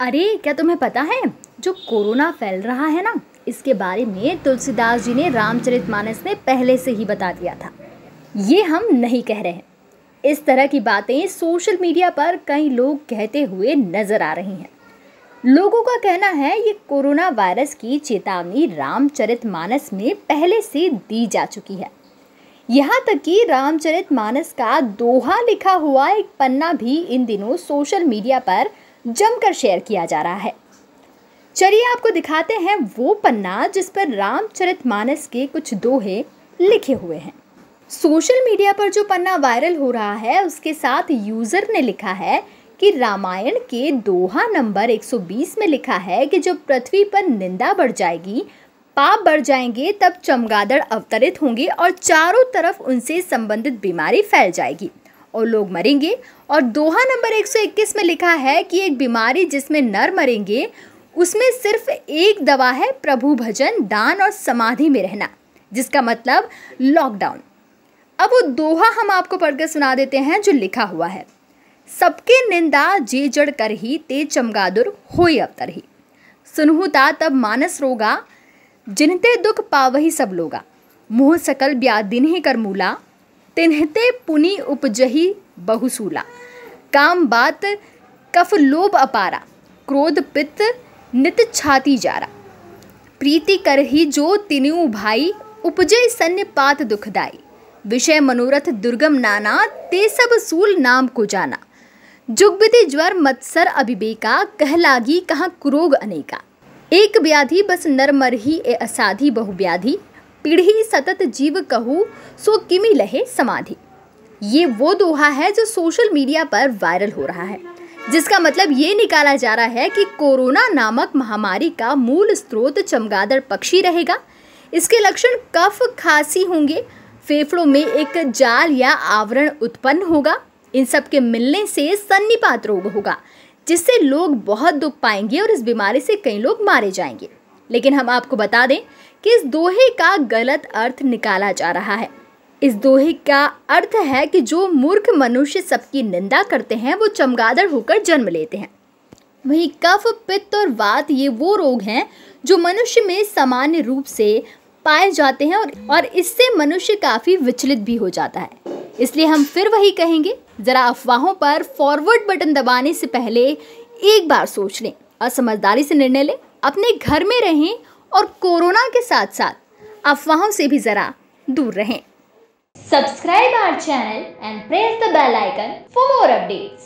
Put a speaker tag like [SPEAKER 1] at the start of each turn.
[SPEAKER 1] अरे क्या तुम्हें पता है जो कोरोना फैल रहा है ना इसके बारे में तुलसीदास जी ने रामचरितमानस में पहले से ही बता दिया था ये हम नहीं कह रहे हैं इस तरह की बातें सोशल मीडिया पर कई लोग कहते हुए नजर आ रही हैं लोगों का कहना है ये कोरोना वायरस की चेतावनी रामचरित मानस में पहले से दी जा चुकी है यहाँ तक कि रामचरित मानस का दोहा लिखा हुआ एक पन्ना भी इन दिनों सोशल मीडिया पर जमकर शेयर किया जा रहा है चलिए आपको दिखाते हैं वो पन्ना जिस पर रामचरित मानस के कुछ दोहे लिखे हुए हैं सोशल मीडिया पर जो पन्ना वायरल हो रहा है उसके साथ यूज़र ने लिखा है कि रामायण के दोहा नंबर 120 में लिखा है कि जब पृथ्वी पर निंदा बढ़ जाएगी पाप बढ़ जाएंगे तब चमगादड़ अवतरित होंगे और चारों तरफ उनसे संबंधित बीमारी फैल जाएगी और लोग मरेंगे और दोहा नंबर 121 में लिखा है कि एक बीमारी जिसमें नर मरेंगे उसमें सिर्फ एक दवा है प्रभु भजन दान और समाधि में रहना जिसका मतलब लॉकडाउन अब वो दोहा हम आपको पढ़कर सुना देते हैं जो लिखा हुआ है सबके निंदा जे जड़ कर ही ते चमगादुर हो अवतर ही सुनहुता तब मानस रोगा जिनते दुख पावही सब लोगा मुँह सकल ब्या दिन ही कर मूला तिन्हते पुनि उपजही बहुसूला काम बात कफ लोभ अपारा क्रोध पित्त नित छाती जारा प्रीति कर ही जो तिनु भाई उपजे सन्य पात दुखदाई विषय मनोरथ दुर्गम नाना ते सब सूल नाम को जाना जुगबिति ज्वर मत्सर अभिबेका कहलागी कहाँ कुरोग अनेका एक व्याधि बस नरमर ही ए असाधि बहुव्याधि पीढ़ी सतत जीव कहू सो किमी लहे समाधि ये वो दोहा है जो सोशल मीडिया पर वायरल हो रहा है जिसका मतलब ये निकाला जा रहा है कि कोरोना नामक महामारी का मूल स्रोत चमगादड़ पक्षी रहेगा इसके लक्षण कफ खांसी होंगे फेफड़ों में एक जाल या आवरण उत्पन्न होगा इन सब के मिलने से सन्निपात रोग होगा जिससे लोग बहुत दुख पाएंगे और इस बीमारी से कई लोग मारे जाएंगे लेकिन हम आपको बता दें कि इस दोहे का गलत अर्थ निकाला जा रहा है इस दोहे का अर्थ है कि जो मूर्ख मनुष्य सबकी निंदा करते हैं वो चमगादड़ होकर जन्म लेते हैं वहीं कफ पित्त और वात ये वो रोग हैं जो मनुष्य में सामान्य रूप से पाए जाते हैं और, और इससे मनुष्य काफ़ी विचलित भी हो जाता है इसलिए हम फिर वही कहेंगे ज़रा अफवाहों पर फॉरवर्ड बटन दबाने से पहले एक बार सोच लें और समझदारी से निर्णय लें अपने घर में रहें और कोरोना के साथ साथ अफवाहों से भी जरा दूर रहें
[SPEAKER 2] subscribe our channel
[SPEAKER 1] and press the bell icon for more updates